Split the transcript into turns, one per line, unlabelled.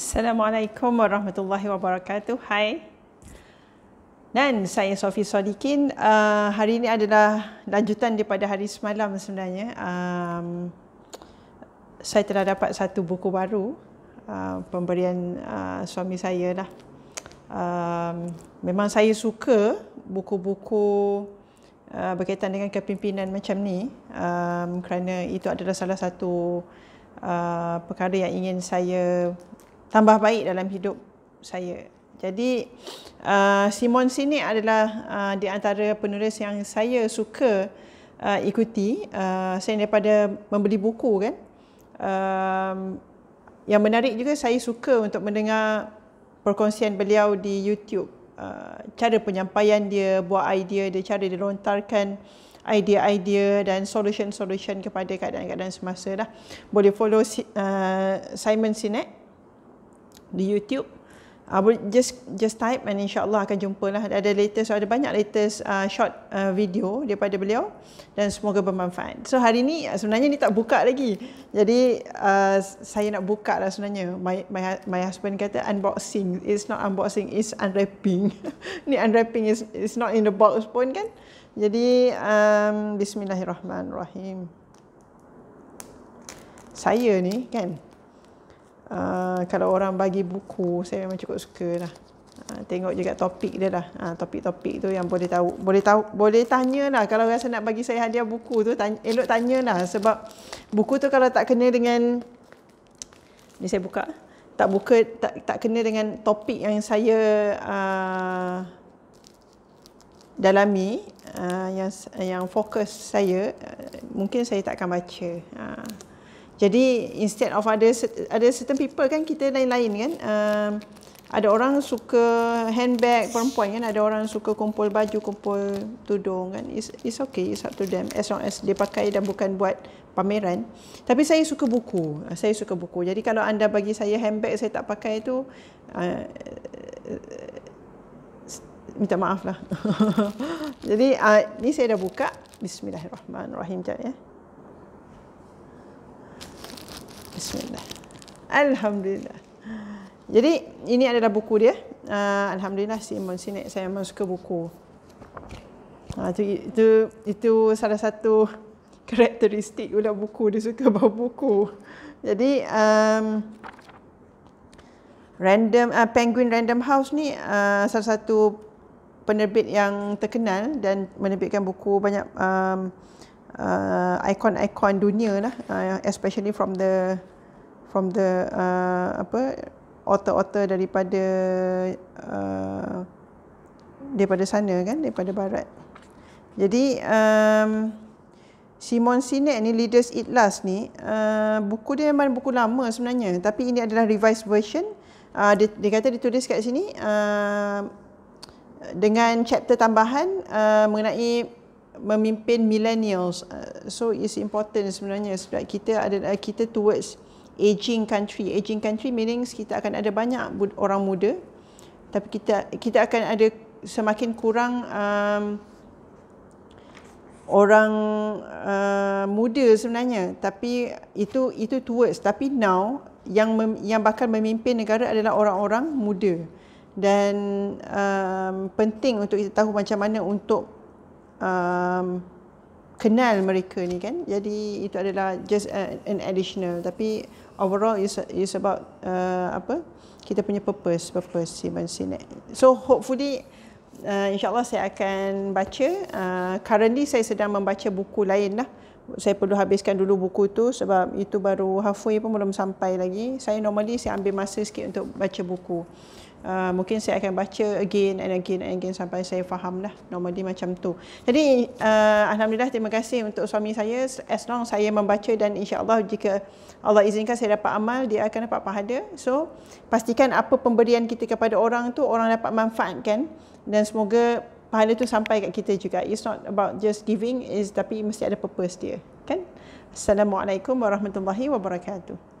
Assalamualaikum warahmatullahi wabarakatuh. Hai. Dan saya Sofi Sodikin. Uh, hari ini adalah lanjutan daripada hari semalam sebenarnya. Um, saya telah dapat satu buku baru. Uh, pemberian uh, suami saya lah. Um, memang saya suka buku-buku uh, berkaitan dengan kepimpinan macam ni. Um, kerana itu adalah salah satu uh, perkara yang ingin saya tambah baik dalam hidup saya. Jadi uh, Simon sini adalah uh, di antara penulis yang saya suka uh, ikuti. Uh, saya daripada membeli buku kan. Uh, yang menarik juga saya suka untuk mendengar perkongsian beliau di YouTube. Uh, cara penyampaian dia, buat idea dia, cara dia lontarkan idea-idea dan solution-solution kepada keadaan-keadaan semasa. Lah. Boleh follow uh, Simon Sinek di YouTube Uh, just just type and insya Allah akan jumpa lah ada latest ada banyak latest uh, short uh, video daripada beliau dan semoga bermanfaat so hari ni uh, sebenarnya ni tak buka lagi jadi uh, saya nak buka lah sebenarnya my, my, my husband kata unboxing it's not unboxing it's unwrapping ni unwrapping is it's not in the box pun kan jadi um, bismillahirrahmanirrahim saya ni kan uh, kalau orang bagi buku saya memang cukup suka lah ah, tengok juga topik dia lah. Ha, topik-topik tu yang boleh tahu. Boleh tahu, boleh tanya lah. Kalau rasa nak bagi saya hadiah buku tu, tanya, elok tanya lah. Sebab buku tu kalau tak kena dengan, ni saya buka, tak buka, tak, tak kena dengan topik yang saya uh, dalami, uh, yang yang fokus saya, uh, mungkin saya tak akan baca. Uh. Jadi instead of ada ada certain people kan kita lain-lain kan. Uh, ada orang suka handbag perempuan kan, ada orang suka kumpul baju, kumpul tudung kan. It's, it's okay, it's up to them. As long as dia pakai dan bukan buat pameran. Tapi saya suka buku. Eh, saya suka buku. Jadi kalau anda bagi saya handbag saya tak pakai tu, uh, minta maaf lah. Jadi uh, ni saya dah buka. Bismillahirrahmanirrahim. Jangan, ya. Bismillah. Alhamdulillah. Jadi ini adalah buku dia. Uh, Alhamdulillah si Imam Sinek saya memang suka buku. Uh, itu, itu, itu salah satu karakteristik pula buku. Dia suka bawa buku. Jadi um, random uh, Penguin Random House ni uh, salah satu penerbit yang terkenal dan menerbitkan buku banyak um, uh, icon ikon dunia lah, uh, especially from the from the uh, apa author-author daripada uh, daripada sana kan, daripada barat. Jadi um, Simon Sinek ni Leaders Eat Last ni uh, buku dia memang buku lama sebenarnya tapi ini adalah revised version uh, dia, dia kata ditulis kat sini uh, dengan chapter tambahan uh, mengenai memimpin millennials. Uh, so it's important sebenarnya sebab kita ada uh, kita towards aging country. Aging country meaning kita akan ada banyak orang muda tapi kita kita akan ada semakin kurang um, orang uh, muda sebenarnya tapi itu itu towards tapi now yang mem, yang bakal memimpin negara adalah orang-orang muda dan um, penting untuk kita tahu macam mana untuk um, kenal mereka ni kan jadi itu adalah just an additional tapi overall is is about uh, apa kita punya purpose purpose Simon Sinek so hopefully uh, insyaallah saya akan baca uh, currently saya sedang membaca buku lain lah uh, saya perlu habiskan dulu buku tu sebab itu baru halfway pun belum sampai lagi. Saya normally saya ambil masa sikit untuk baca buku. Uh, mungkin saya akan baca again and again and again sampai saya faham lah normally macam tu. Jadi uh, Alhamdulillah terima kasih untuk suami saya as long saya membaca dan insyaAllah jika Allah izinkan saya dapat amal dia akan dapat pahala. So pastikan apa pemberian kita kepada orang tu orang dapat manfaatkan dan semoga pahala tu sampai kat kita juga. It's not about just giving is tapi mesti ada purpose dia. Kan? Assalamualaikum warahmatullahi wabarakatuh.